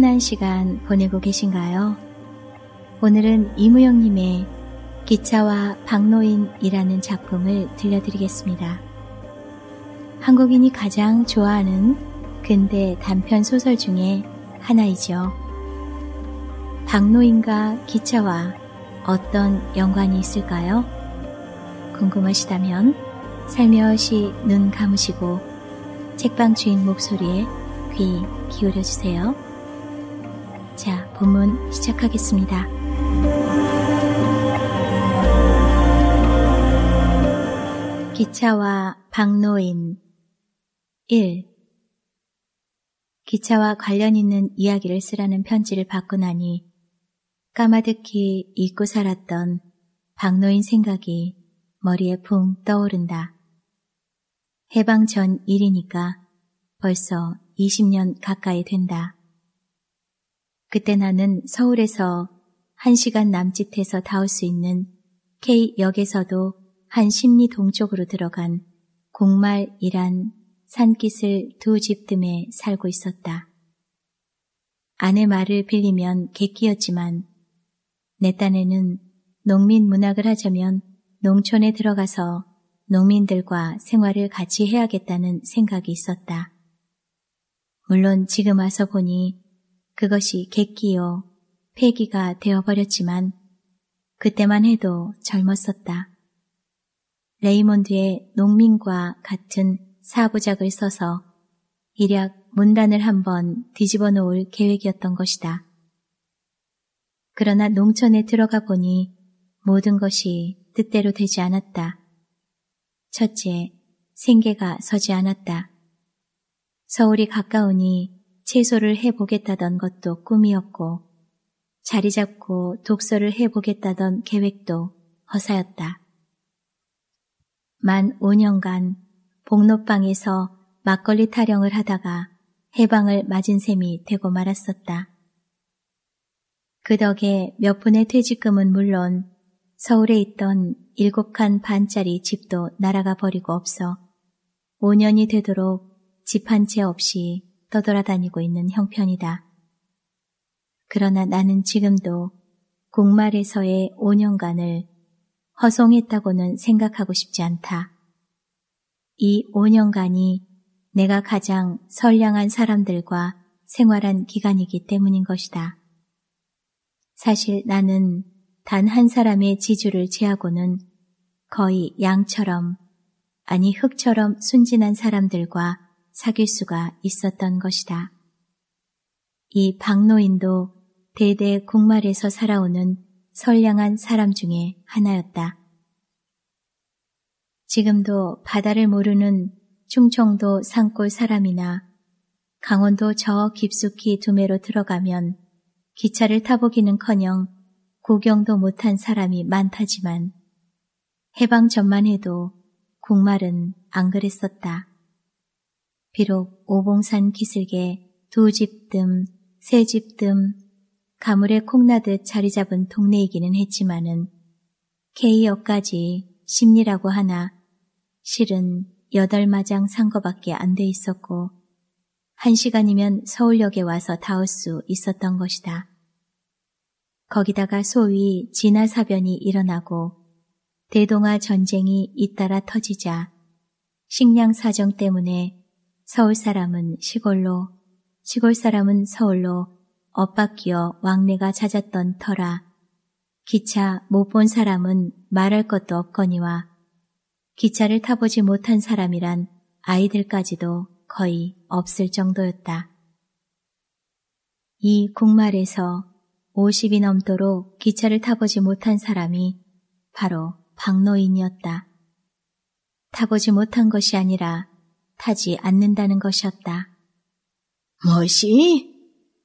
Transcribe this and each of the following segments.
편안한 시간 보내고 계신가요? 오늘은 이무영님의 기차와 박노인이라는 작품을 들려드리겠습니다. 한국인이 가장 좋아하는 근대 단편 소설 중에 하나이죠. 박노인과 기차와 어떤 연관이 있을까요? 궁금하시다면 살며시 눈 감으시고 책방 주인 목소리에 귀 기울여 주세요. 자, 본문 시작하겠습니다. 기차와 박노인 1. 기차와 관련 있는 이야기를 쓰라는 편지를 받고 나니 까마득히 잊고 살았던 박노인 생각이 머리에 붕 떠오른다. 해방 전 일이니까 벌써 20년 가까이 된다. 그때 나는 서울에서 1시간 남짓해서 닿을 수 있는 K역에서도 한 심리 동쪽으로 들어간 공말이란 산깃을 두 집뜸에 살고 있었다. 아내 말을 빌리면 객기였지만 내 딴에는 농민 문학을 하자면 농촌에 들어가서 농민들과 생활을 같이 해야겠다는 생각이 있었다. 물론 지금 와서 보니 그것이 객기요 폐기가 되어버렸지만 그때만 해도 젊었었다. 레이몬드의 농민과 같은 사부작을 써서 이약 문단을 한번 뒤집어 놓을 계획이었던 것이다. 그러나 농촌에 들어가 보니 모든 것이 뜻대로 되지 않았다. 첫째, 생계가 서지 않았다. 서울이 가까우니 채소를 해보겠다던 것도 꿈이었고 자리 잡고 독서를 해보겠다던 계획도 허사였다. 만 5년간 복로방에서 막걸리 타령을 하다가 해방을 맞은 셈이 되고 말았었다. 그 덕에 몇 분의 퇴직금은 물론 서울에 있던 일곱 칸 반짜리 집도 날아가 버리고 없어 5년이 되도록 집 한 채 없이 떠돌아다니고 있는 형편이다. 그러나 나는 지금도 공말에서의 5년간을 허송했다고는 생각하고 싶지 않다. 이 5년간이 내가 가장 선량한 사람들과 생활한 기간이기 때문인 것이다. 사실 나는 단 한 사람의 지주를 제하고는 거의 양처럼 아니 흙처럼 순진한 사람들과 사귈 수가 있었던 것이다. 이 박노인도 대대 국말에서 살아오는 선량한 사람 중에 하나였다. 지금도 바다를 모르는 충청도 산골 사람이나 강원도 저 깊숙이 두메로 들어가면 기차를 타보기는커녕 구경도 못한 사람이 많다지만 해방 전만 해도 국말은 안 그랬었다. 비록 오봉산 기슭에 두 집뜸, 세 집 뜸 가물에 콩나듯 자리 잡은 동네이기는 했지만은 K역까지 십리라고 하나 실은 여덟 마장 상거밖에 안 돼 있었고 한 시간이면 서울역에 와서 닿을 수 있었던 것이다. 거기다가 소위 진화사변이 일어나고 대동아 전쟁이 잇따라 터지자 식량 사정 때문에 서울 사람은 시골로, 시골 사람은 서울로 엇바뀌어 왕래가 찾았던 터라 기차 못 본 사람은 말할 것도 없거니와 기차를 타보지 못한 사람이란 아이들까지도 거의 없을 정도였다. 이 국말에서 50이 넘도록 기차를 타보지 못한 사람이 바로 박노인이었다. 타보지 못한 것이 아니라 타지 않는다는 것이었다. 뭐시?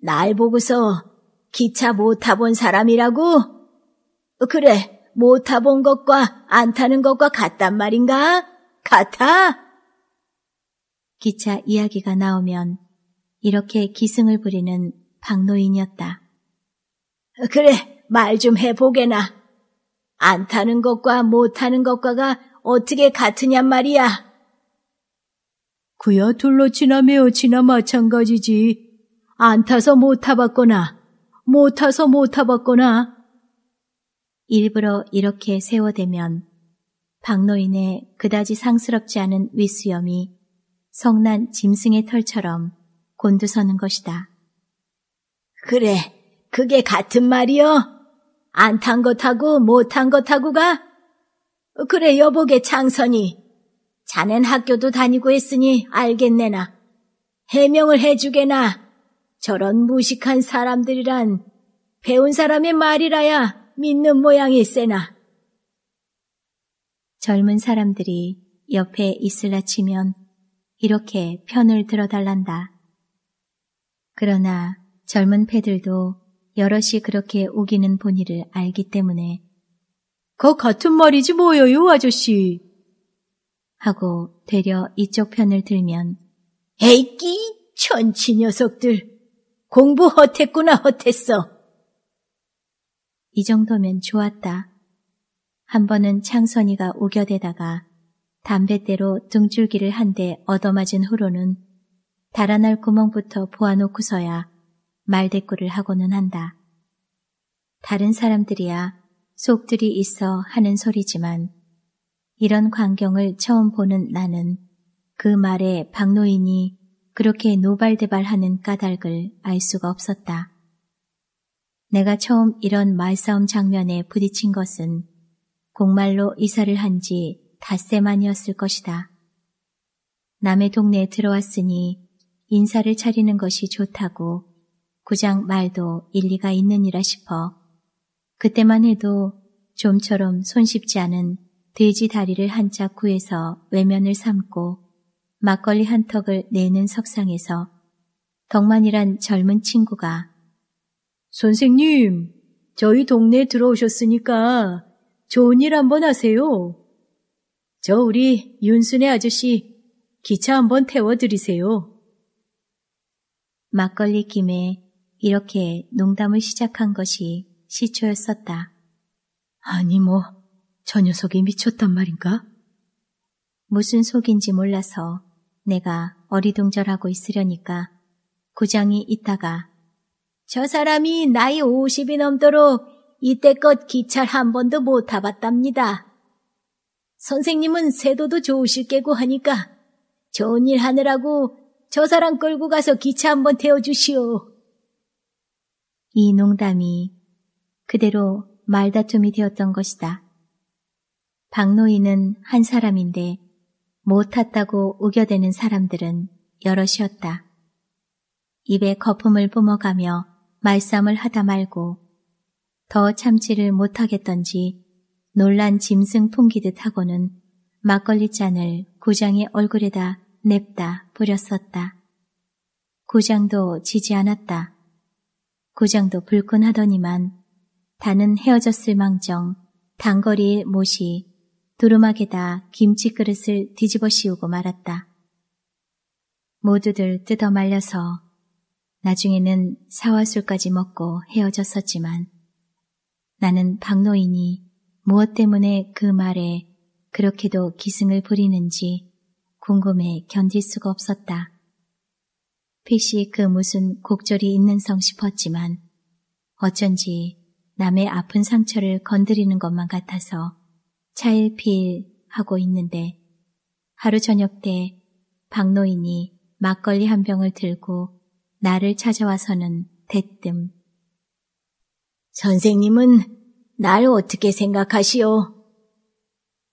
날 보고서 기차 못 타본 사람이라고? 그래, 못 타본 것과 안 타는 것과 같단 말인가? 같아? 기차 이야기가 나오면 이렇게 기승을 부리는 박노인이었다. 그래, 말 좀 해보게나. 안 타는 것과 못 타는 것과가 어떻게 같으냔 말이야. 그야 둘로 지나매어 지나 마찬가지지. 안 타서 못 타봤거나, 못 타서 못 타봤거나. 일부러 이렇게 세워대면 박노인의 그다지 상스럽지 않은 위수염이 성난 짐승의 털처럼 곤두서는 것이다. 그래, 그게 같은 말이여. 안 탄 것하고 못 탄 것하고가? 그래, 여보게 장선이. 자넨 학교도 다니고 했으니 알겠네나. 해명을 해주게나. 저런 무식한 사람들이란 배운 사람의 말이라야 믿는 모양일세나. 젊은 사람들이 옆에 있을라 치면 이렇게 편을 들어달란다. 그러나 젊은 패들도 여럿이 그렇게 우기는 본의를 알기 때문에 거 같은 말이지 뭐예요, 아저씨. 하고 되려 이쪽 편을 들면 에이끼 천치 녀석들 공부 헛했구나 헛했어. 이 정도면 좋았다. 한 번은 창선이가 우겨대다가 담뱃대로 등줄기를 한 대 얻어맞은 후로는 달아날 구멍부터 보아놓고서야 말대꾸를 하고는 한다. 다른 사람들이야 속들이 있어 하는 소리지만 이런 광경을 처음 보는 나는 그 말에 박노인이 그렇게 노발대발하는 까닭을 알 수가 없었다. 내가 처음 이런 말싸움 장면에 부딪힌 것은 공말로 이사를 한 지 닷새 만이었을 것이다. 남의 동네에 들어왔으니 인사를 차리는 것이 좋다고 구장 말도 일리가 있느니라 싶어 그때만 해도 좀처럼 손쉽지 않은 돼지 다리를 한짝 구해서 외면을 삼고 막걸리 한 턱을 내는 석상에서 덕만이란 젊은 친구가 선생님, 저희 동네에 들어오셨으니까 좋은 일 한번 하세요. 저 우리 윤순의 아저씨 기차 한번 태워드리세요. 막걸리 김에 이렇게 농담을 시작한 것이 시초였었다. 아니 뭐저 녀석이 미쳤단 말인가? 무슨 속인지 몰라서 내가 어리둥절하고 있으려니까 구장이 있다가 저 사람이 나이 50이 넘도록 이때껏 기차를 한 번도 못 타봤답니다. 선생님은 세도도 좋으실 게고 하니까 좋은 일 하느라고 저 사람 끌고 가서 기차 한 번 태워주시오. 이 농담이 그대로 말다툼이 되었던 것이다. 박노인은 한 사람인데 못 탔다고 우겨대는 사람들은 여럿이었다. 입에 거품을 뿜어가며 말싸움을 하다 말고 더 참지를 못하겠던지 놀란 짐승 풍기듯 하고는 막걸리 잔을 구장의 얼굴에다 냅다 부렸었다. 구장도 지지 않았다. 구장도 불끈하더니만 다는 헤어졌을 망정 단거리의 못이 두루마기다 김치 그릇을 뒤집어 씌우고 말았다. 모두들 뜯어 말려서 나중에는 사화술까지 먹고 헤어졌었지만 나는 박노인이 무엇 때문에 그 말에 그렇게도 기승을 부리는지 궁금해 견딜 수가 없었다. 필시 그 무슨 곡절이 있는 성 싶었지만 어쩐지 남의 아픈 상처를 건드리는 것만 같아서 차일피일 하고 있는데 하루 저녁 때 박노인이 막걸리 한 병을 들고 나를 찾아와서는 대뜸 선생님은 날 어떻게 생각하시오?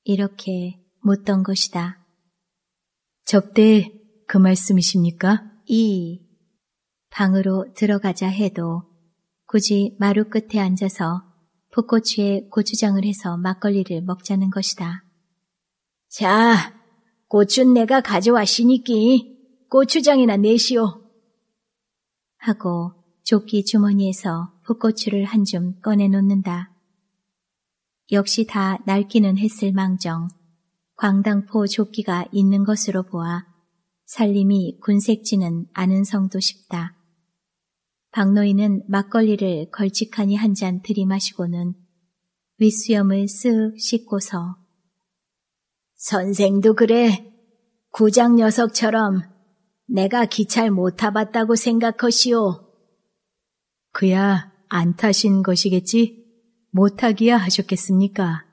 이렇게 묻던 것이다. 접대 그 말씀이십니까? 이 방으로 들어가자 해도 굳이 마루 끝에 앉아서 풋고추에 고추장을 해서 막걸리를 먹자는 것이다. 자, 고추는 내가 가져왔으니끼 고추장이나 내시오. 하고 조끼 주머니에서 풋고추를 한 줌 꺼내놓는다. 역시 다 낡기는 했을 망정 광당포 조끼가 있는 것으로 보아 살림이 군색지는 않은 성도 싶다. 박노인은 막걸리를 걸찍하니한 잔 들이마시고는 윗수염을 쓱 씻고서 선생도 그래. 구장 녀석처럼 내가 기찰 못 타봤다고 생각하시오. 그야 안 타신 것이겠지? 못 타기야 하셨겠습니까?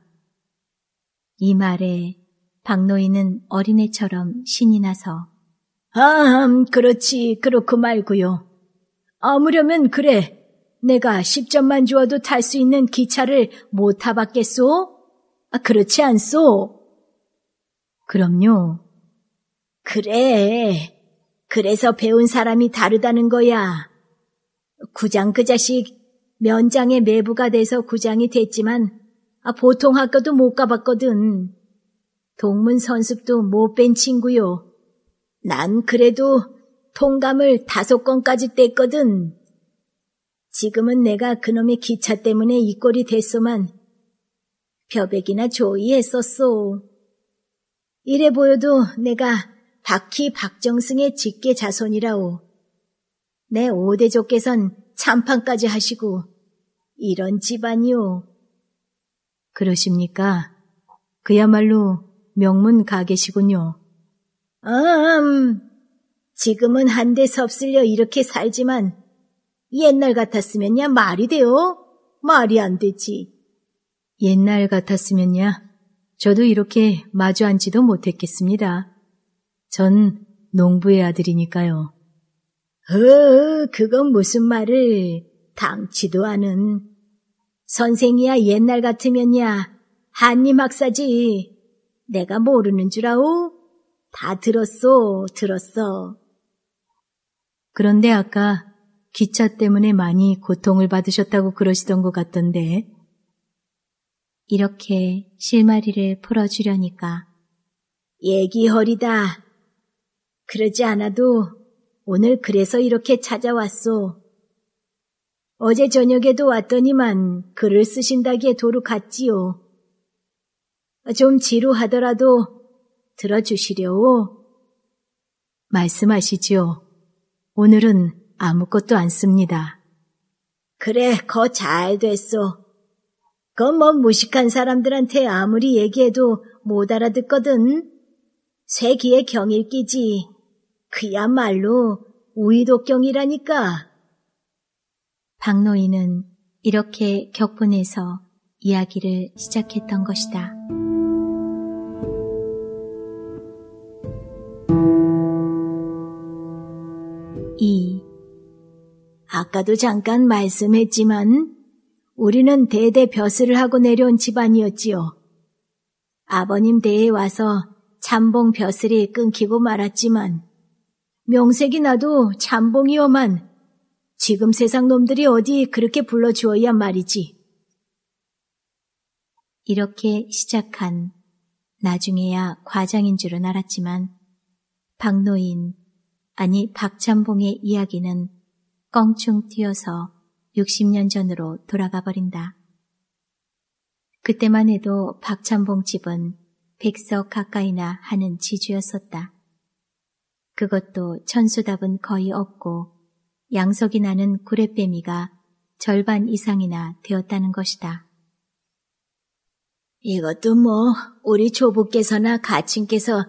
이 말에 박노인은 어린애처럼 신이 나서 아 그렇지 그렇고 말고요. 아무려면 그래. 내가 10점만 주어도 탈 수 있는 기차를 못 타봤겠소? 아, 그렇지 않소? 그럼요. 그래. 그래서 배운 사람이 다르다는 거야. 구장 그 자식 면장의 매부가 돼서 구장이 됐지만 아, 보통 학교도 못 가봤거든. 동문 선습도 못 뺀 친구요. 난 그래도 통감을 다섯 건까지 뗐거든. 지금은 내가 그놈의 기차 때문에 이 꼴이 됐소만 벼백이나 조이했었소. 이래 보여도 내가 박희 박정승의 직계 자손이라오. 내오대족께선 참판까지 하시고 이런 집안이오. 그러십니까? 그야말로 명문 가계시군요. 음, 지금은 한 대 섭슬려 이렇게 살지만 옛날 같았으면야 말이 돼요? 말이 안 되지. 옛날 같았으면야 저도 이렇게 마주 앉지도 못했겠습니다. 전 농부의 아들이니까요. 어, 그건 무슨 말을 당치도 않은. 선생이야 옛날 같으면야 한님 학사지. 내가 모르는 줄 아오? 다 들었소, 들었어. 그런데 아까 기차 때문에 많이 고통을 받으셨다고 그러시던 것 같던데. 이렇게 실마리를 풀어주려니까 얘기 허리다. 그러지 않아도 오늘 그래서 이렇게 찾아왔소. 어제 저녁에도 왔더니만 글을 쓰신다기에 도로 갔지요. 좀 지루하더라도 들어주시려오. 말씀하시지요. 오늘은 아무것도 안 씁니다. 그래, 거 잘 됐어. 그건 뭐 무식한 사람들한테 아무리 얘기해도 못 알아듣거든. 세기의 경일기지. 그야말로 우이독경이라니까. 박노인은 이렇게 격분해서 이야기를 시작했던 것이다. 2. 아까도 잠깐 말씀했지만 우리는 대대 벼슬을 하고 내려온 집안이었지요. 아버님 대에 와서 잠봉 벼슬이 끊기고 말았지만 명색이 나도 잠봉이여만 지금 세상 놈들이 어디 그렇게 불러주어야 말이지. 이렇게 시작한 나중에야 과장인 줄은 알았지만 박노인 아니 박찬봉의 이야기는 껑충 튀어서 60년 전으로 돌아가 버린다. 그때만 해도 박찬봉 집은 백석 가까이나 하는 지주였었다. 그것도 천수답은 거의 없고 양석이 나는 구레빼미가 절반 이상이나 되었다는 것이다. 이것도 뭐 우리 조부께서나 가친께서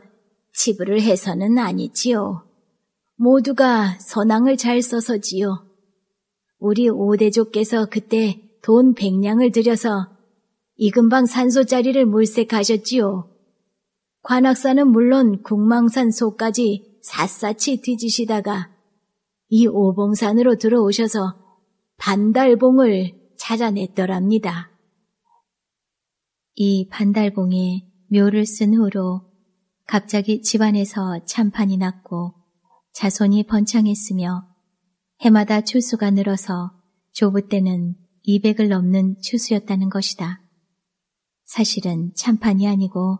지불을 해서는 아니지요. 모두가 선왕을 잘 써서지요. 우리 오대조께서 그때 돈 백냥을 들여서 이금방 산소자리를 물색하셨지요. 관악산은 물론 국망산 소까지 샅샅이 뒤지시다가 이 오봉산으로 들어오셔서 반달봉을 찾아냈더랍니다. 이 반달봉에 묘를 쓴 후로 갑자기 집안에서 찬판이 났고 자손이 번창했으며 해마다 추수가 늘어서 조부 때는 200을 넘는 추수였다는 것이다. 사실은 참판이 아니고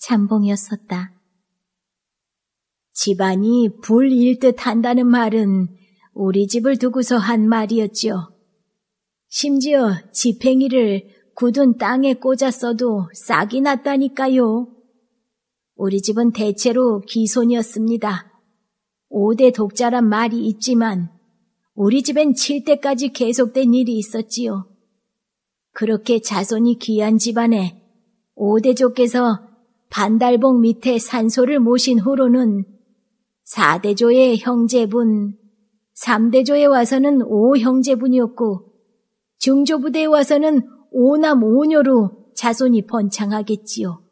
참봉이었었다. 집안이 불일 듯 한다는 말은 우리 집을 두고서 한 말이었지요. 심지어 집행이를 굳은 땅에 꽂았어도 싹이 났다니까요. 우리 집은 대체로 기손이었습니다. 5대 독자란 말이 있지만 우리 집엔 7대까지 계속된 일이 있었지요. 그렇게 자손이 귀한 집안에 5대조께서 반달봉 밑에 산소를 모신 후로는 4대조의 형제분, 3대조에 와서는 5형제분이었고 중조부대에 와서는 5남 5녀로 자손이 번창하겠지요.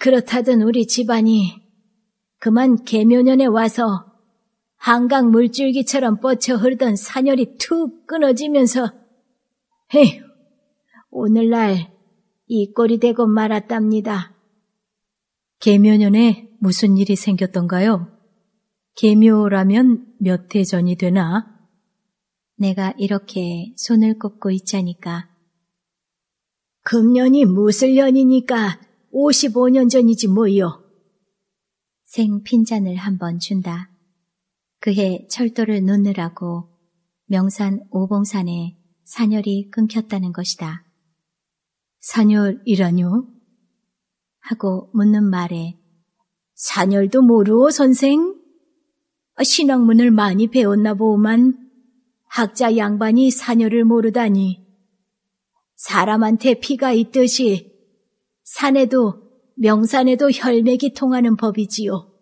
그렇다던 우리 집안이 그만 계묘년에 와서 한강 물줄기처럼 뻗쳐 흐르던 산열이 툭 끊어지면서 헤휴, 오늘날 이 꼴이 되고 말았답니다. 계묘년에 무슨 일이 생겼던가요? 계묘라면 몇 해 전이 되나? 내가 이렇게 손을 꼽고 있자니까. 금년이 무슨년이니까 55년 전이지 뭐요. 생 핀잔을 한번 준다. 그해 철도를 놓느라고 명산 오봉산에 산열이 끊겼다는 것이다. 산열이라뇨? 하고 묻는 말에 산열도 모르오 선생? 신학문을 많이 배웠나 보오만 학자 양반이 산열을 모르다니 사람한테 피가 있듯이 산에도 명산에도 혈맥이 통하는 법이지요.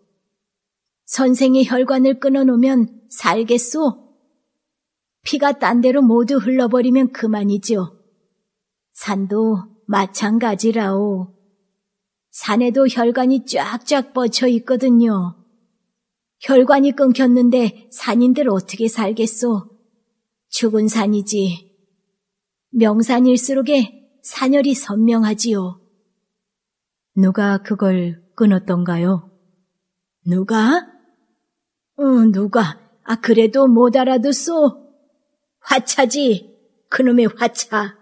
선생의 혈관을 끊어놓으면 살겠소? 피가 딴 데로 모두 흘러버리면 그만이지요. 산도 마찬가지라오. 산에도 혈관이 쫙쫙 뻗쳐 있거든요. 혈관이 끊겼는데 산인들 어떻게 살겠소? 죽은 산이지. 명산일수록에 산열이 선명하지요. 누가 그걸 끊었던가요? 누가? 어, 누가? 아, 그래도 못 알아듣소. 화차지. 그놈의 화차.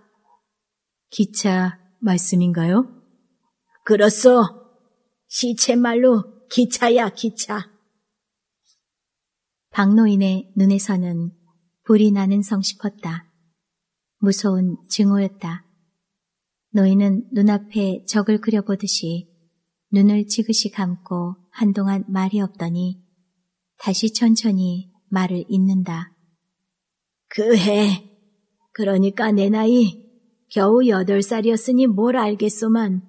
기차 말씀인가요? 그렇소. 시체 말로 기차야, 기차. 박노인의 눈에서는 불이 나는 성 싶었다. 무서운 증오였다. 너희는 눈앞에 적을 그려보듯이 눈을 지그시 감고 한동안 말이 없더니 다시 천천히 말을 잇는다. 그해. 그러니까 내 나이 겨우 여덟 살이었으니 뭘 알겠소만.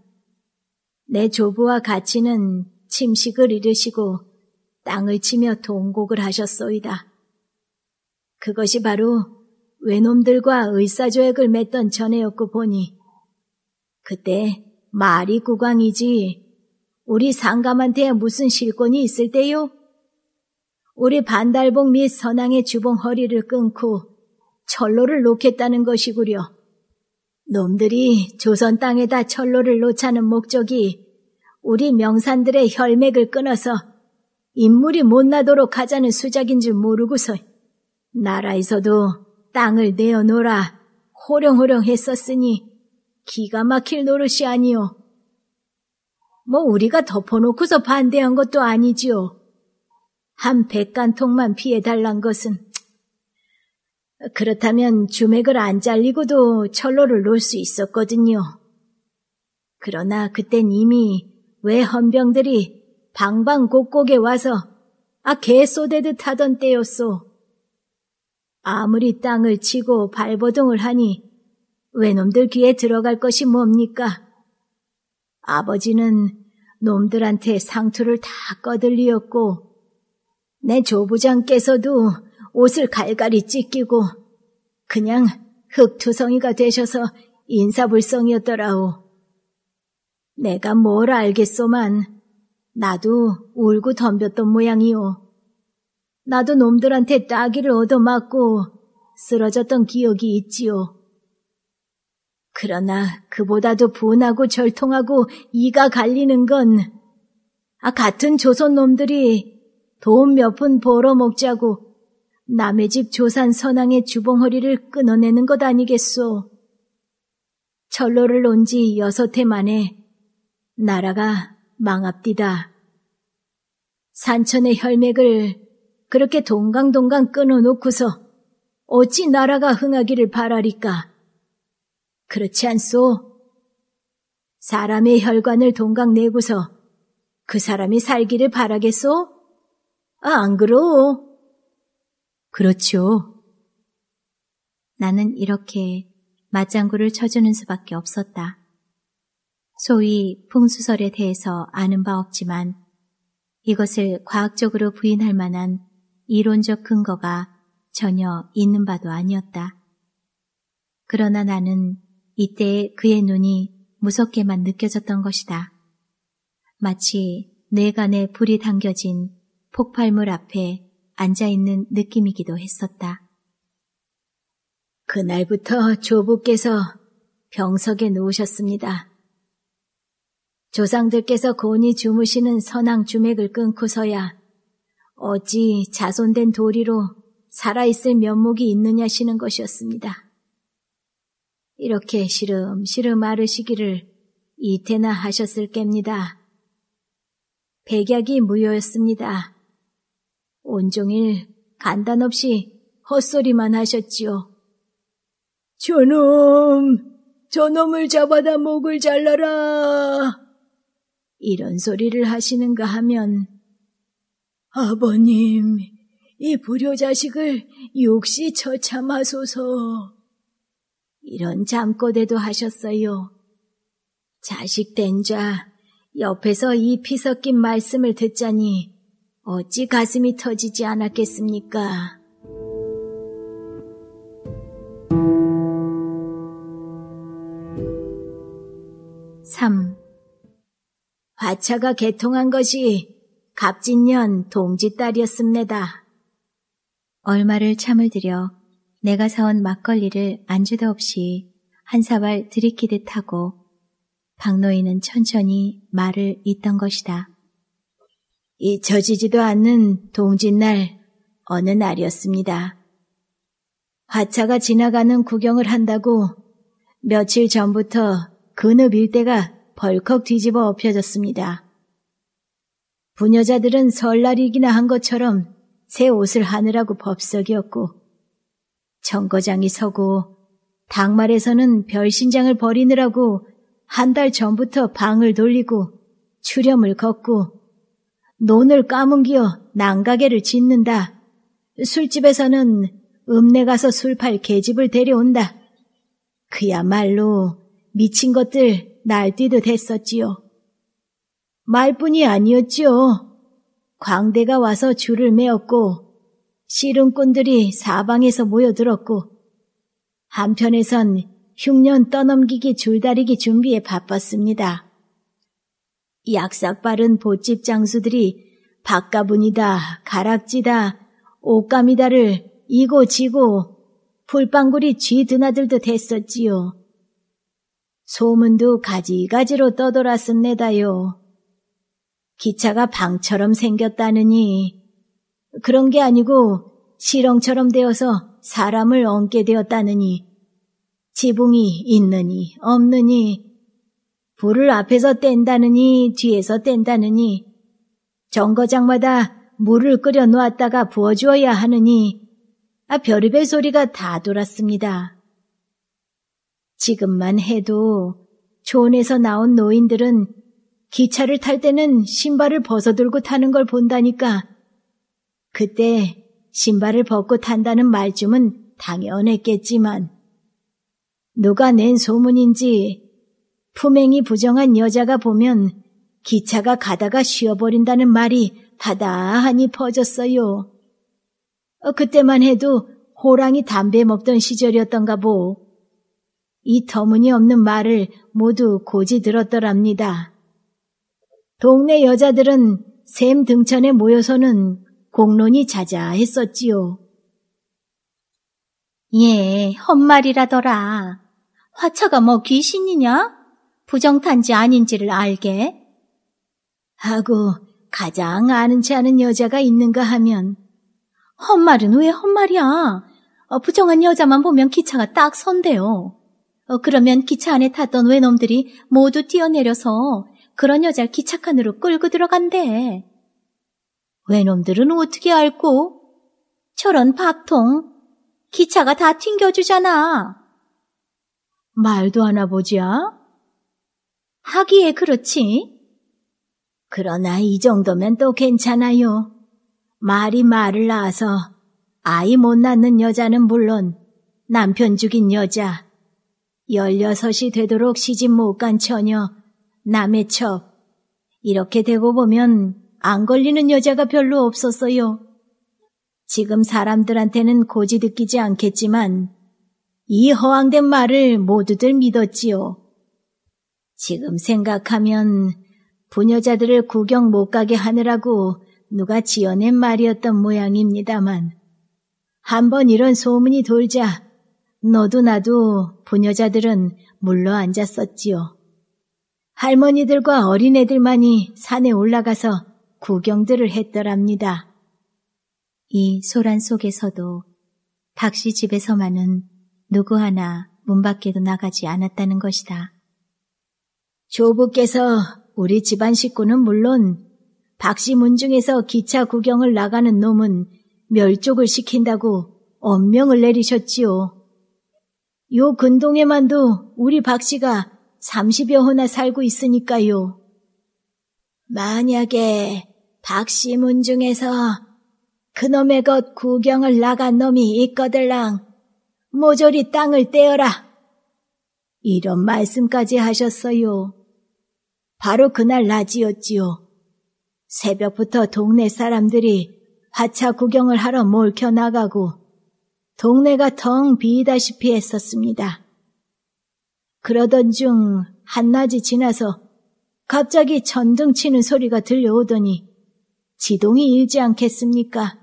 내 조부와 가치는 침식을 잃으시고 땅을 치며 동곡을 하셨소이다. 그것이 바로 외놈들과 의사조약을 맺던 전에였고 보니 그때 말이 구광이지. 우리 상감한테 무슨 실권이 있을 때요? 우리 반달봉 및 선왕의 주봉 허리를 끊고 철로를 놓겠다는 것이구려. 놈들이 조선 땅에다 철로를 놓자는 목적이 우리 명산들의 혈맥을 끊어서 인물이 못나도록 하자는 수작인 줄 모르고서 나라에서도 땅을 내어놓으라 호령호령 했었으니 기가 막힐 노릇이 아니오뭐 우리가 덮어놓고서 반대한 것도 아니지요. 한 백간통만 피해달란 것은 그렇다면 주맥을 안 잘리고도 철로를 놓을 수 있었거든요. 그러나 그땐 이미 왜 헌병들이 방방 곡곡에 와서 아개 쏘대듯 하던 때였소. 아무리 땅을 치고 발버둥을 하니 왜놈들 귀에 들어갈 것이 뭡니까? 아버지는 놈들한테 상투를 다 꺼들리었고 내 조부장께서도 옷을 갈갈이 찢기고 그냥 흙투성이가 되셔서 인사불성이었더라오. 내가 뭘 알겠소만 나도 울고 덤볐던 모양이오. 나도 놈들한테 따귀를 얻어맞고 쓰러졌던 기억이 있지요. 그러나 그보다도 분하고 절통하고 이가 갈리는 건 아, 같은 조선 놈들이 돈 몇 푼 벌어먹자고 남의 집 조산 선왕의 주봉허리를 끊어내는 것 아니겠소. 철로를 온 지 여섯 해 만에 나라가 망합디다. 산천의 혈맥을 그렇게 동강동강 끊어놓고서 어찌 나라가 흥하기를 바라리까. 그렇지 않소? 사람의 혈관을 동강 내고서 그 사람이 살기를 바라겠소? 아, 안 그러오. 그렇지요. 나는 이렇게 맞장구를 쳐주는 수밖에 없었다. 소위 풍수설에 대해서 아는 바 없지만 이것을 과학적으로 부인할 만한 이론적 근거가 전혀 있는 바도 아니었다. 그러나 나는 이때 그의 눈이 무섭게만 느껴졌던 것이다. 마치 뇌간에 불이 당겨진 폭발물 앞에 앉아있는 느낌이기도 했었다. 그날부터 조부께서 병석에 누우셨습니다. 조상들께서 곤히 주무시는 선왕 주맥을 끊고서야 어찌 자손된 도리로 살아있을 면목이 있느냐 시는 것이었습니다. 이렇게 시름시름 아르시기를 이태나 하셨을 깹니다. 백약이 무효였습니다. 온종일 간단 없이 헛소리만 하셨지요. 저놈, 저놈을 잡아다 목을 잘라라. 이런 소리를 하시는가 하면, 아버님, 이 불효자식을 욕시 처참하소서. 이런 잠꼬대도 하셨어요. 자식 된 자, 옆에서 이 피섞인 말씀을 듣자니 어찌 가슴이 터지지 않았겠습니까? 3. 화차가 개통한 것이 갑진년 동지 딸이었습니다. 얼마를 참을 들여 내가 사온 막걸리를 안주도 없이 한 사발 들이키듯 하고 박노인은 천천히 말을 잇던 것이다. 잊혀지지도 않는 동짓날 어느 날이었습니다. 화차가 지나가는 구경을 한다고 며칠 전부터 근읍 일대가 벌컥 뒤집어 엎혀졌습니다 부녀자들은 설날이기나 한 것처럼 새 옷을 하느라고 법석이었고 정거장이 서고 당말에서는 별신장을 버리느라고한 달 전부터 방을 돌리고 출렴을 걷고 논을 까뭉기어 난가게를 짓는다. 술집에서는 읍내 가서 술 팔 계집을 데려온다. 그야말로 미친 것들 날뛰듯 했었지요. 말뿐이 아니었지요. 광대가 와서 줄을 메었고 씨름꾼들이 사방에서 모여들었고 한편에선 흉년 떠넘기기 줄다리기 준비에 바빴습니다. 약삭 빠른 보집 장수들이 박가분이다, 가락지다, 옷감이다를 이고 지고 풀방구리쥐 드나들듯 했었지요. 소문도 가지가지로 떠돌았습니다요. 기차가 방처럼 생겼다느니 그런 게 아니고 시렁처럼 되어서 사람을 얹게 되었다느니 지붕이 있느니 없느니 불을 앞에서 뗀다느니 뒤에서 뗀다느니 정거장마다 물을 끓여 놓았다가 부어주어야 하느니 아 별의별 소리가 다 돌았습니다. 지금만 해도 촌에서 나온 노인들은 기차를 탈 때는 신발을 벗어들고 타는 걸 본다니까 그때 신발을 벗고 탄다는 말쯤은 당연했겠지만 누가 낸 소문인지 품행이 부정한 여자가 보면 기차가 가다가 쉬어버린다는 말이 바다하니 퍼졌어요. 어, 그때만 해도 호랑이 담배 먹던 시절이었던가 보. 이 터무니없는 말을 모두 고지 들었더랍니다. 동네 여자들은 샘 등천에 모여서는 공론이 자자했었지요. 예, 헛말이라더라. 화차가 뭐 귀신이냐? 부정탄지 아닌지를 알게. 하고 가장 아는 체 하는 여자가 있는가 하면 헛말은 왜 헛말이야? 어, 부정한 여자만 보면 기차가 딱 선대요. 어, 그러면 기차 안에 탔던 외놈들이 모두 뛰어내려서 그런 여자를 기차칸으로 끌고 들어간대. 외놈들은 어떻게 알고? 저런 밥통, 기차가 다 튕겨주잖아. 말도 하나 보지야? 하기에 그렇지. 그러나 이 정도면 또 괜찮아요. 말이 말을 낳아서 아이 못 낳는 여자는 물론 남편 죽인 여자, 열여섯이 되도록 시집 못 간 처녀, 남의 첩. 이렇게 되고 보면 안 걸리는 여자가 별로 없었어요. 지금 사람들한테는 고지 듣기지 않겠지만 이 허황된 말을 모두들 믿었지요. 지금 생각하면 부녀자들을 구경 못 가게 하느라고 누가 지어낸 말이었던 모양입니다만 한번 이런 소문이 돌자 너도 나도 부녀자들은 물러 앉았었지요. 할머니들과 어린애들만이 산에 올라가서 구경들을 했더랍니다. 이 소란 속에서도 박씨 집에서만은 누구 하나 문 밖에도 나가지 않았다는 것이다. 조부께서 우리 집안 식구는 물론 박씨 문중에서 기차 구경을 나가는 놈은 멸족을 시킨다고 엄명을 내리셨지요. 요 근동에만도 우리 박씨가 30여 호나 살고 있으니까요. 만약에 박시문 중에서 그놈의 것 구경을 나간 놈이 있거들랑 모조리 땅을 떼어라. 이런 말씀까지 하셨어요. 바로 그날 낮이었지요. 새벽부터 동네 사람들이 화차 구경을 하러 몰켜 나가고 동네가 텅 비다시피 했었습니다. 그러던 중 한낮이 지나서 갑자기 전등 치는 소리가 들려오더니 지동이 일지 않겠습니까?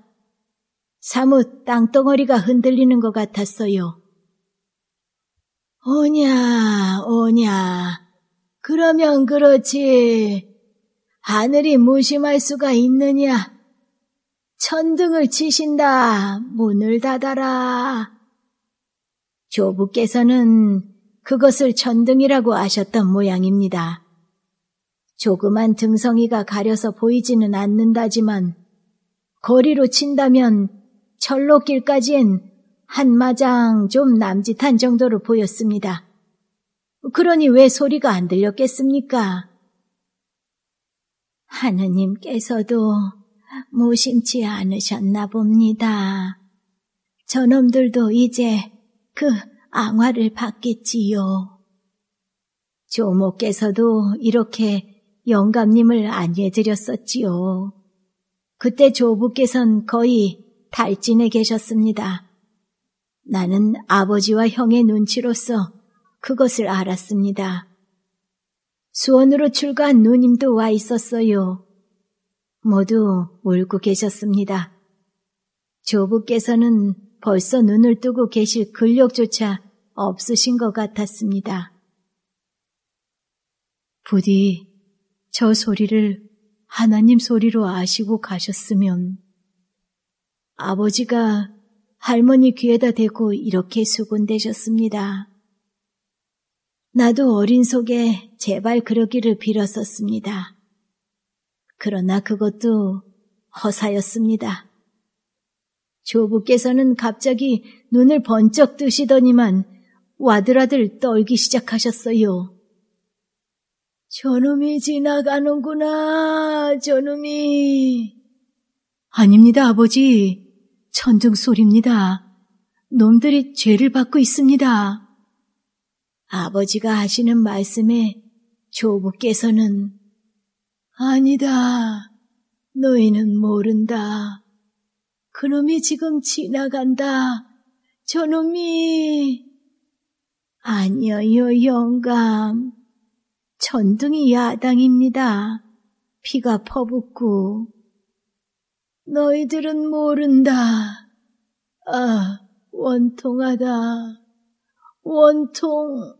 사뭇 땅덩어리가 흔들리는 것 같았어요. 오냐, 오냐. 그러면 그렇지. 하늘이 무심할 수가 있느냐. 천둥을 치신다. 문을 닫아라. 조부께서는 그것을 천둥이라고 아셨던 모양입니다. 조그만 등성이가 가려서 보이지는 않는다지만 거리로 친다면 철로길까지엔 한 마장 좀 남짓한 정도로 보였습니다. 그러니 왜 소리가 안 들렸겠습니까? 하느님께서도 무심치 않으셨나 봅니다. 저놈들도 이제 그 앙화를 받겠지요. 조모께서도 이렇게 영감님을 안내드렸었지요 그때 조부께선 거의 달진에 계셨습니다. 나는 아버지와 형의 눈치로서 그것을 알았습니다. 수원으로 출가한 누님도 와 있었어요. 모두 울고 계셨습니다. 조부께서는 벌써 눈을 뜨고 계실 근력조차 없으신 것 같았습니다. 부디 저 소리를 하나님 소리로 아시고 가셨으면 아버지가 할머니 귀에다 대고 이렇게 수군대셨습니다. 나도 어린 속에 제발 그러기를 빌었었습니다. 그러나 그것도 허사였습니다. 조부께서는 갑자기 눈을 번쩍 뜨시더니만 와들와들 떨기 시작하셨어요. 저놈이 지나가는구나, 저놈이. 아닙니다, 아버지. 천둥 소리입니다. 놈들이 죄를 받고 있습니다. 아버지가 하시는 말씀에 조부께서는 아니다. 너희는 모른다. 그놈이 지금 지나간다. 저놈이. 아니요 영감. 전둥이 야당입니다. 피가 퍼붓고 너희들은 모른다. 아, 원통하다. 원통.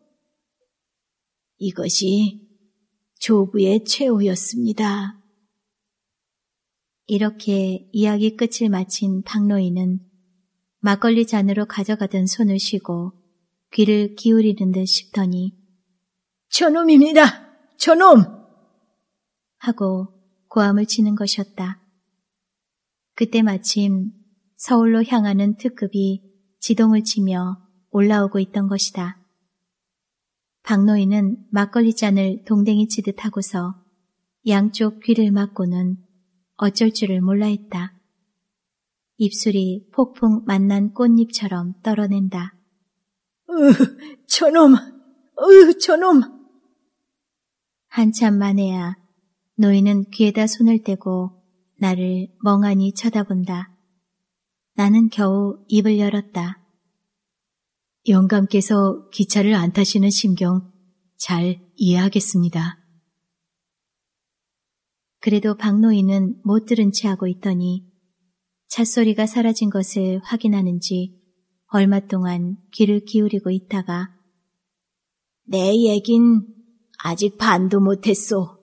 이것이 조부의 최후였습니다. 이렇게 이야기 끝을 마친 박노인은 막걸리 잔으로 가져가던 손을 쉬고 귀를 기울이는 듯 싶더니 저놈입니다. 저놈! 하고 고함을 치는 것이었다. 그때 마침 서울로 향하는 특급이 지동을 치며 올라오고 있던 것이다. 박노인은 막걸리 잔을 동댕이 치듯 하고서 양쪽 귀를 막고는 어쩔 줄을 몰라 했다. 입술이 폭풍 만난 꽃잎처럼 떨어낸다. 으, 저놈! 으, 저놈! 한참 만에야 노인은 귀에다 손을 떼고 나를 멍하니 쳐다본다. 나는 겨우 입을 열었다. 영감께서 기차를 안 타시는 심경 잘 이해하겠습니다. 그래도 박노인은 못 들은 채 하고 있더니 찻소리가 사라진 것을 확인하는지 얼마 동안 귀를 기울이고 있다가 내 얘긴 아직 반도 못했소.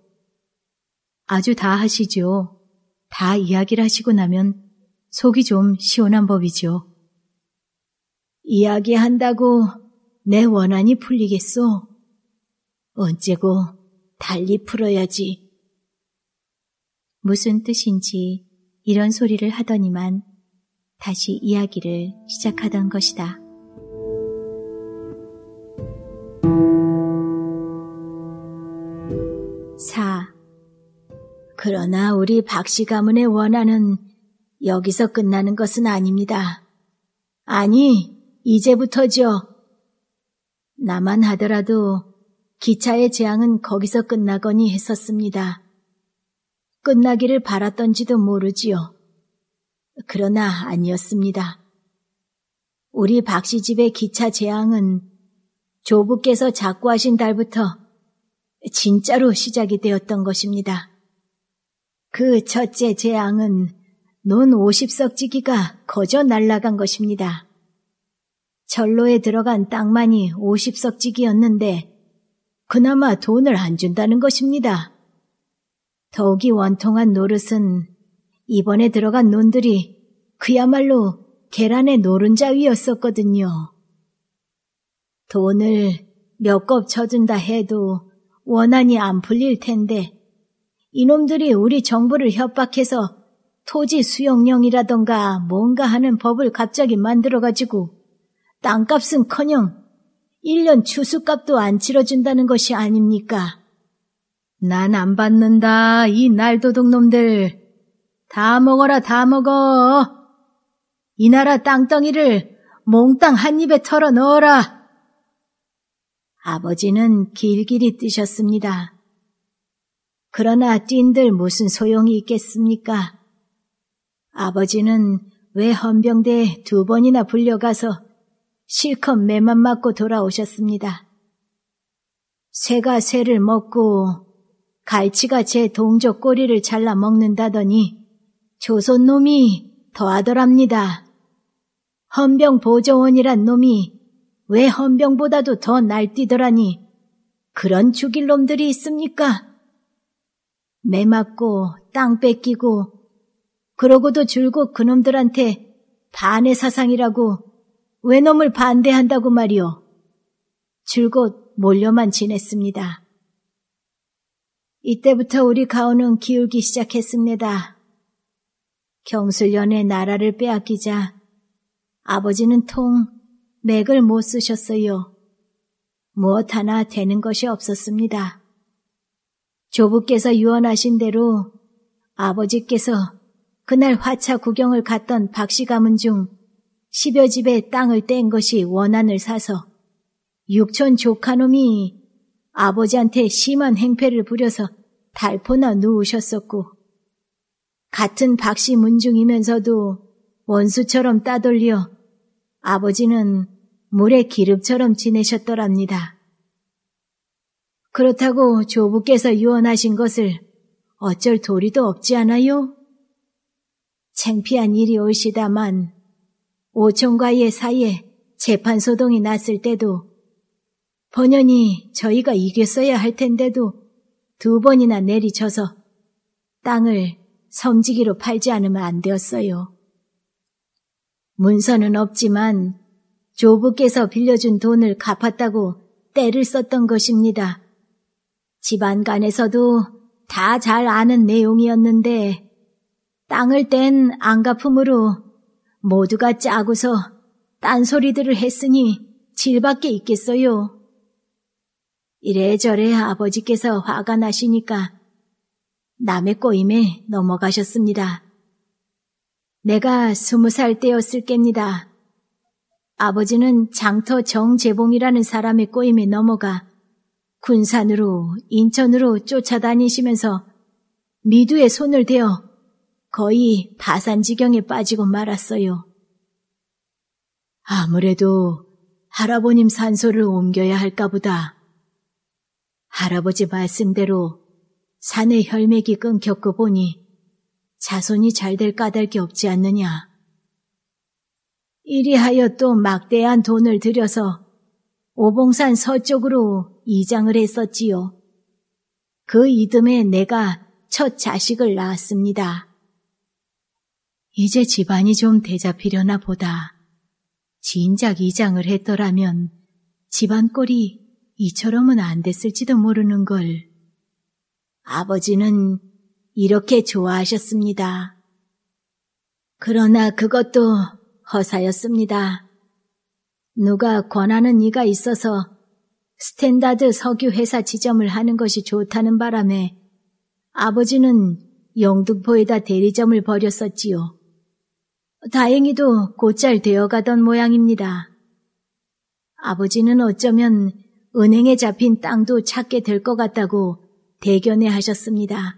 아주 다하시죠다 이야기를 하시고 나면 속이 좀 시원한 법이죠 이야기한다고 내 원한이 풀리겠소. 언제고 달리 풀어야지. 무슨 뜻인지 이런 소리를 하더니만 다시 이야기를 시작하던 것이다. 그러나 우리 박씨 가문의 원한은 여기서 끝나는 것은 아닙니다. 아니, 이제부터죠. 나만 하더라도 기차의 재앙은 거기서 끝나거니 했었습니다. 끝나기를 바랐던지도 모르지요. 그러나 아니었습니다. 우리 박씨 집의 기차 재앙은 조부께서 작고하신 달부터 진짜로 시작이 되었던 것입니다. 그 첫째 재앙은 논 오십석지기가 거저 날라간 것입니다. 절로에 들어간 땅만이 오십석지기였는데 그나마 돈을 안 준다는 것입니다. 더욱이 원통한 노릇은 이번에 들어간 논들이 그야말로 계란의 노른자 위였었거든요. 돈을 몇겁 쳐준다 해도 원한이 안 풀릴 텐데 이놈들이 우리 정부를 협박해서 토지 수용령이라던가 뭔가 하는 법을 갑자기 만들어가지고 땅값은 커녕 1년 추수값도 안 치러준다는 것이 아닙니까? 난 안 받는다, 이 날도둑놈들. 다 먹어라, 다 먹어. 이 나라 땅덩이를 몽땅 한 입에 털어 넣어라. 아버지는 길길이 뜨셨습니다 그러나 뛴들 무슨 소용이 있겠습니까? 아버지는 왜 헌병대에 두 번이나 불려가서 실컷 매만 맞고 돌아오셨습니다. 새가 새를 먹고 갈치가 제 동족 꼬리를 잘라 먹는다더니 조선 놈이 더하더랍니다. 헌병 보조원이란 놈이 왜 헌병보다도 더 날뛰더라니 그런 죽일 놈들이 있습니까? 매 맞고 땅 뺏기고 그러고도 줄곧 그놈들한테 반의 사상이라고 외놈을 반대한다고 말이오 줄곧 몰려만 지냈습니다. 이때부터 우리 가오는 기울기 시작했습니다. 경술년의 나라를 빼앗기자 아버지는 통 맥을 못 쓰셨어요. 무엇 하나 되는 것이 없었습니다. 조부께서 유언하신 대로 아버지께서 그날 화차 구경을 갔던 박씨 가문 중 십여 집의 땅을 뗀 것이 원한을 사서 육촌 조카놈이 아버지한테 심한 행패를 부려서 달포나 누우셨었고 같은 박씨 문중이면서도 원수처럼 따돌려 아버지는 물의 기름처럼 지내셨더랍니다. 그렇다고 조부께서 유언하신 것을 어쩔 도리도 없지 않아요? 창피한 일이 올시다만 오촌과의 사이에 재판 소동이 났을 때도 번연히 저희가 이겼어야 할 텐데도 두 번이나 내리쳐서 땅을 섬지기로 팔지 않으면 안 되었어요. 문서는 없지만 조부께서 빌려준 돈을 갚았다고 때를 썼던 것입니다. 집안간에서도 다 잘 아는 내용이었는데 땅을 뗀 안가품으로 모두가 짜고서 딴소리들을 했으니 질밖에 있겠어요. 이래저래 아버지께서 화가 나시니까 남의 꼬임에 넘어가셨습니다. 내가 스무 살 때였을 겝니다. 아버지는 장터 정재봉이라는 사람의 꼬임에 넘어가 군산으로 인천으로 쫓아다니시면서 미두의 손을 대어 거의 파산 지경에 빠지고 말았어요. 아무래도 할아버님 산소를 옮겨야 할까 보다. 할아버지 말씀대로 산의 혈맥이 끊겼고 보니 자손이 잘 될 까닭이 없지 않느냐. 이리하여 또 막대한 돈을 들여서 오봉산 서쪽으로 이장을 했었지요. 그 이듬해 내가 첫 자식을 낳았습니다. 이제 집안이 좀 되잡히려나 보다. 진작 이장을 했더라면 집안 꼴이 이처럼은 안 됐을지도 모르는 걸. 아버지는 이렇게 좋아하셨습니다. 그러나 그것도 허사였습니다. 누가 권하는 이가 있어서 스탠다드 석유회사 지점을 하는 것이 좋다는 바람에 아버지는 영등포에다 대리점을 벌였었지요. 다행히도 곧잘 되어가던 모양입니다. 아버지는 어쩌면 은행에 잡힌 땅도 찾게 될 것 같다고 대견해 하셨습니다.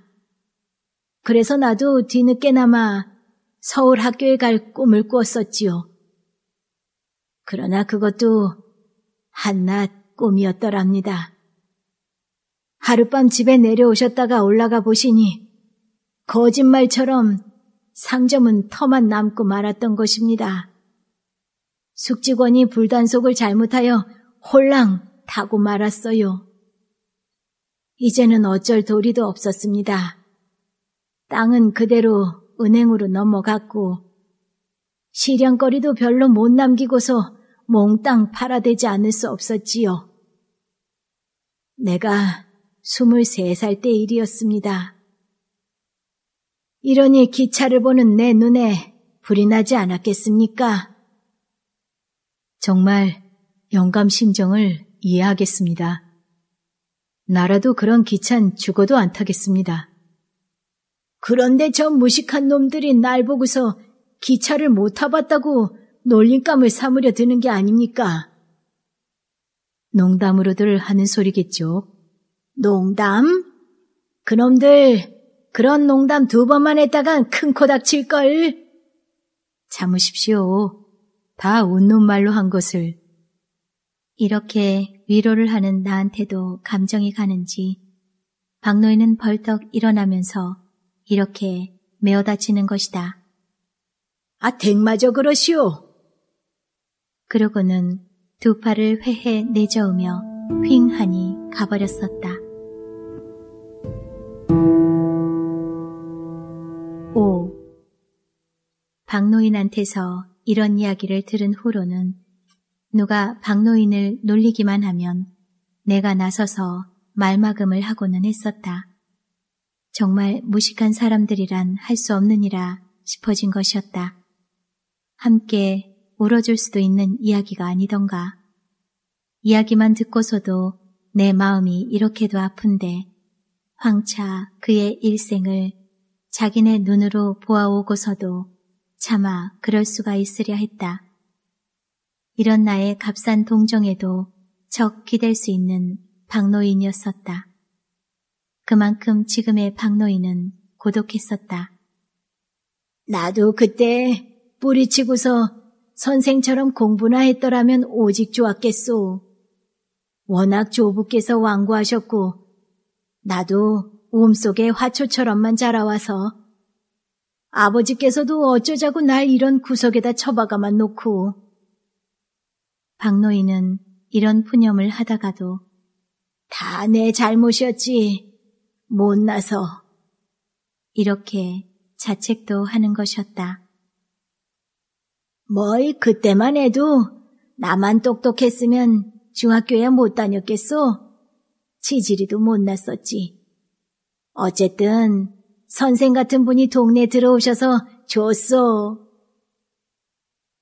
그래서 나도 뒤늦게나마 서울 학교에 갈 꿈을 꾸었었지요. 그러나 그것도 한낱 꿈이었더랍니다. 하룻밤 집에 내려오셨다가 올라가 보시니 거짓말처럼 상점은 터만 남고 말았던 것입니다. 숙직원이 불단속을 잘못하여 홀랑 타고 말았어요. 이제는 어쩔 도리도 없었습니다. 땅은 그대로 은행으로 넘어갔고 시량거리도 별로 못 남기고서 몽땅 팔아대지 않을 수 없었지요. 내가 23살 때 일이었습니다. 이러니 기차를 보는 내 눈에 불이 나지 않았겠습니까? 정말 영감 심정을 이해하겠습니다. 나라도 그런 기찬 죽어도 안 타겠습니다. 그런데 저 무식한 놈들이 날 보고서 기차를 못 타봤다고 놀림감을 삼으려 드는 게 아닙니까? 농담으로들 하는 소리겠죠. 농담? 그놈들 그런 농담 두 번만 했다간 큰코 닥칠걸. 참으십시오. 다 웃는 말로 한 것을. 이렇게 위로를 하는 나한테도 감정이 가는지 박노인은 벌떡 일어나면서 이렇게 메어 다치는 것이다. 아, 댕마저 그러시오. 그러고는 두 팔을 회해 내저으며 휑하니 가버렸었다. 5. 박노인한테서 이런 이야기를 들은 후로는 누가 박노인을 놀리기만 하면 내가 나서서 말막음을 하고는 했었다. 정말 무식한 사람들이란 할 수 없느니라 싶어진 것이었다. 함께 울어줄 수도 있는 이야기가 아니던가. 이야기만 듣고서도 내 마음이 이렇게도 아픈데 황차 그의 일생을 자기네 눈으로 보아오고서도 차마 그럴 수가 있으려 했다. 이런 나의 값싼 동정에도 적 기댈 수 있는 박노인이었었다. 그만큼 지금의 박노인은 고독했었다. 나도 그때 뿌리치고서 선생처럼 공부나 했더라면 오직 좋았겠소. 워낙 조부께서 완고하셨고 나도 몸속에 화초처럼만 자라와서 아버지께서도 어쩌자고 날 이런 구석에다 처박아만 놓고 박노인은 이런 푸념을 하다가도 다 내 잘못이었지 못나서 이렇게 자책도 하는 것이었다. 뭐이 그때만 해도 나만 똑똑했으면 중학교에 못 다녔겠소? 치질이도 못났었지. 어쨌든 선생 같은 분이 동네에 들어오셔서 좋소.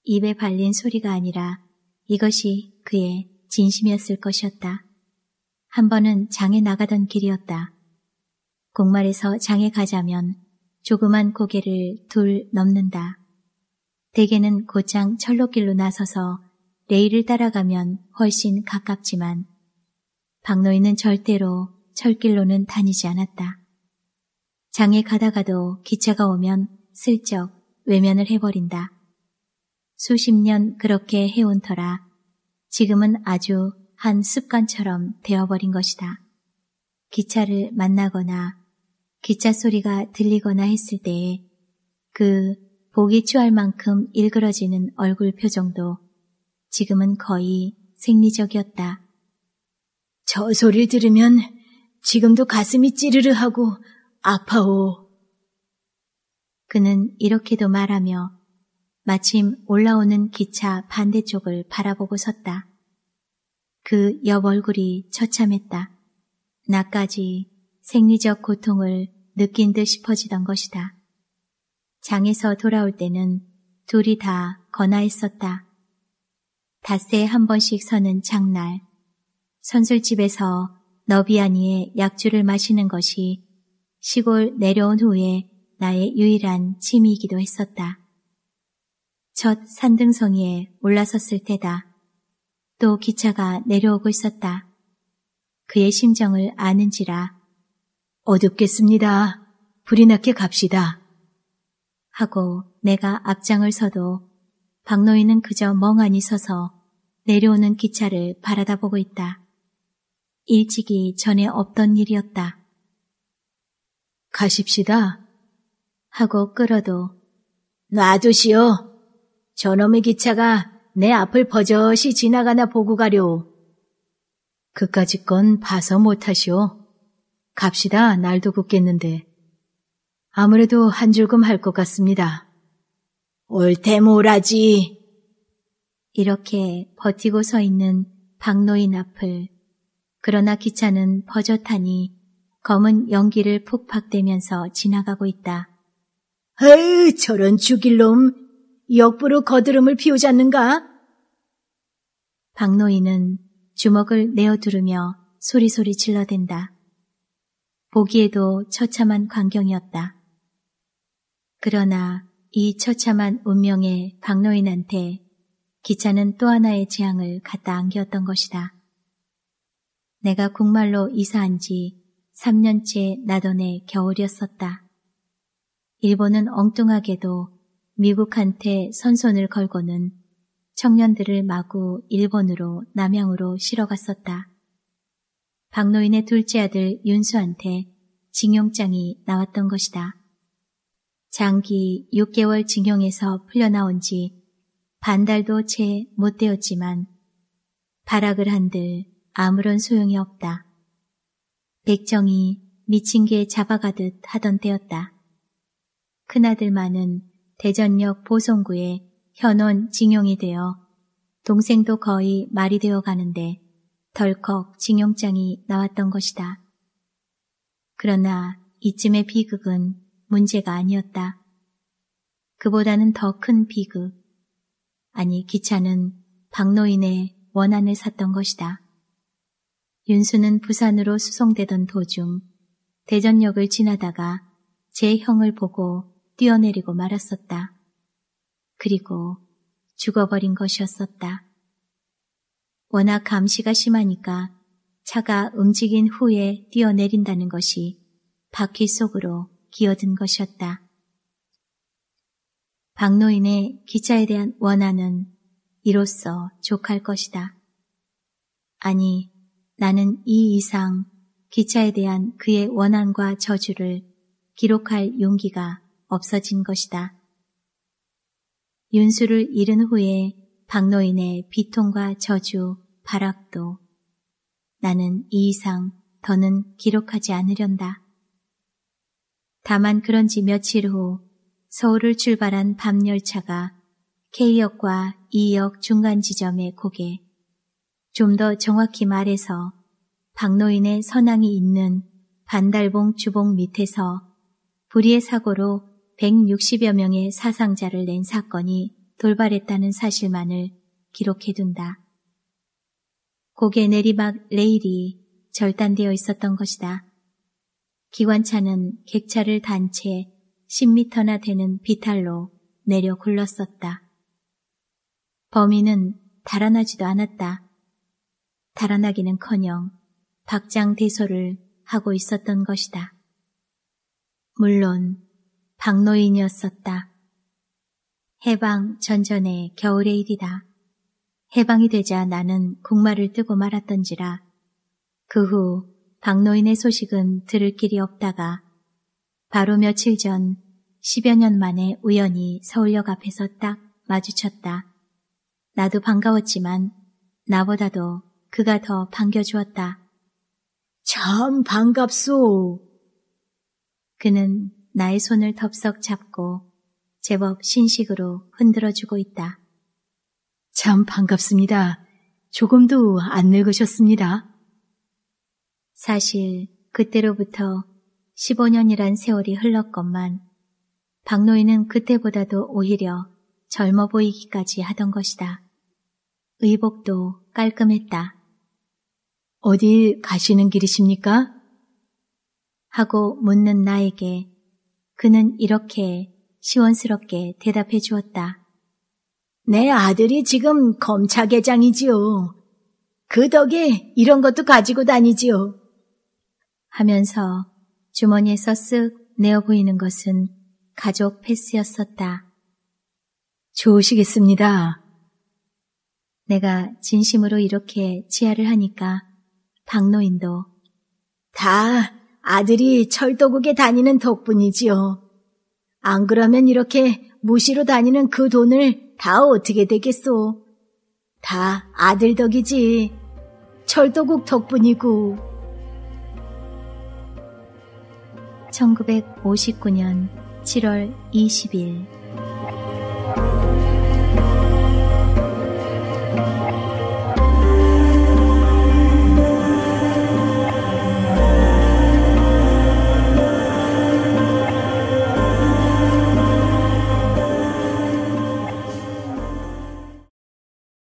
입에 발린 소리가 아니라 이것이 그의 진심이었을 것이었다. 한 번은 장에 나가던 길이었다. 곡말에서 장에 가자면 조그만 고개를 둘 넘는다. 대개는 곧장 철로길로 나서서 레일을 따라가면 훨씬 가깝지만 박노인은 절대로 철길로는 다니지 않았다. 장에 가다가도 기차가 오면 슬쩍 외면을 해버린다. 수십 년 그렇게 해온 터라 지금은 아주 한 습관처럼 되어버린 것이다. 기차를 만나거나 기차 소리가 들리거나 했을 때그 보기 취할 만큼 일그러지는 얼굴 표정도 지금은 거의 생리적이었다. 저 소리를 들으면 지금도 가슴이 찌르르 하고 아파오. 그는 이렇게도 말하며 마침 올라오는 기차 반대쪽을 바라보고 섰다. 그 옆 얼굴이 처참했다. 나까지 생리적 고통을 느낀 듯 싶어지던 것이다. 장에서 돌아올 때는 둘이 다 거나했었다. 닷새에 한 번씩 서는 장날. 선술집에서 너비아니의 약주를 마시는 것이 시골 내려온 후에 나의 유일한 취미이기도 했었다. 첫 산등성이에 올라섰을 때다. 또 기차가 내려오고 있었다. 그의 심정을 아는지라 어둡겠습니다. 불이 났게 갑시다. 하고 내가 앞장을 서도 박노인은 그저 멍하니 서서 내려오는 기차를 바라다 보고 있다. 일찍이 전에 없던 일이었다. 가십시다. 하고 끌어도 놔두시오. 저놈의 기차가 내 앞을 버젓이 지나가나 보고 가려. 그까짓 건 봐서 못하시오. 갑시다. 날도 굳겠는데. 아무래도 한 줄금 할 것 같습니다. 올테 모라지 이렇게 버티고 서 있는 박노인 앞을 그러나 기차는 버젓하니 검은 연기를 폭팍대면서 지나가고 있다. 에휴, 저런 죽일 놈! 역부로 거드름을 피우지 않는가? 박노인은 주먹을 내어두르며 소리소리 질러댄다. 보기에도 처참한 광경이었다. 그러나 이 처참한 운명의 박노인한테 기차는 또 하나의 재앙을 갖다 안겼던 것이다. 내가 국말로 이사한 지 3년째 나던해 겨울이었었다. 일본은 엉뚱하게도 미국한테 선손을 걸고는 청년들을 마구 일본으로 남양으로 실어갔었다. 박노인의 둘째 아들 윤수한테 징용장이 나왔던 것이다. 장기 6개월 징용에서 풀려나온 지 반달도 채 못 되었지만 발악을 한들 아무런 소용이 없다. 백정이 미친 개 잡아가듯 하던 때였다. 큰아들만은 대전역 보성구에 현원 징용이 되어 동생도 거의 말이 되어 가는데 덜컥 징용장이 나왔던 것이다. 그러나 이쯤의 비극은 문제가 아니었다. 그보다는 더 큰 비극. 아니, 기차는 박노인의 원한을 샀던 것이다. 윤수는 부산으로 수송되던 도중 대전역을 지나다가 제 형을 보고 뛰어내리고 말았었다. 그리고 죽어버린 것이었었다. 워낙 감시가 심하니까 차가 움직인 후에 뛰어내린다는 것이 바퀴 속으로 기어든 것이었다. 박노인의 기차에 대한 원한은 이로써 족할 것이다. 아니, 나는 이 이상 기차에 대한 그의 원한과 저주를 기록할 용기가 없어진 것이다. 윤수를 잃은 후에 박노인의 비통과 저주, 발악도 나는 이 이상 더는 기록하지 않으련다. 다만 그런지 며칠 후 서울을 출발한 밤열차가 K역과 E역 중간 지점에 고개, 좀 더 정확히 말해서 박노인의 선항이 있는 반달봉 주봉 밑에서 불의의 사고로 160여 명의 사상자를 낸 사건이 돌발했다는 사실만을 기록해둔다. 고개 내리막 레일이 절단되어 있었던 것이다. 기관차는 객차를 단 채 10미터나 되는 비탈로 내려 굴렀었다. 범인은 달아나지도 않았다. 달아나기는커녕 박장대소를 하고 있었던 것이다. 물론 박노인이었었다. 해방 전전의 겨울의 일이다. 해방이 되자 나는 국마를 뜨고 말았던지라 그후 박노인의 소식은 들을 길이 없다가 바로 며칠 전 10여 년 만에 우연히 서울역 앞에서 딱 마주쳤다. 나도 반가웠지만 나보다도 그가 더 반겨주었다. 참 반갑소. 그는 나의 손을 덥석 잡고 제법 신식으로 흔들어주고 있다. 참 반갑습니다. 조금도 안 늙으셨습니다. 사실 그때로부터 15년이란 세월이 흘렀건만 박노인은 그때보다도 오히려 젊어 보이기까지 하던 것이다. 의복도 깔끔했다. 어딜 가시는 길이십니까? 하고 묻는 나에게 그는 이렇게 시원스럽게 대답해 주었다. 내 아들이 지금 검찰개장이지요. 그 덕에 이런 것도 가지고 다니지요. 하면서 주머니에서 쓱 내어 보이는 것은 가족 패스였었다. 좋으시겠습니다. 내가 진심으로 이렇게 지하를 하니까 박노인도 다 아들이 철도국에 다니는 덕분이지요. 안 그러면 이렇게 무시로 다니는 그 돈을 다 어떻게 되겠소? 다 아들 덕이지. 철도국 덕분이고. 1959년 7월 20일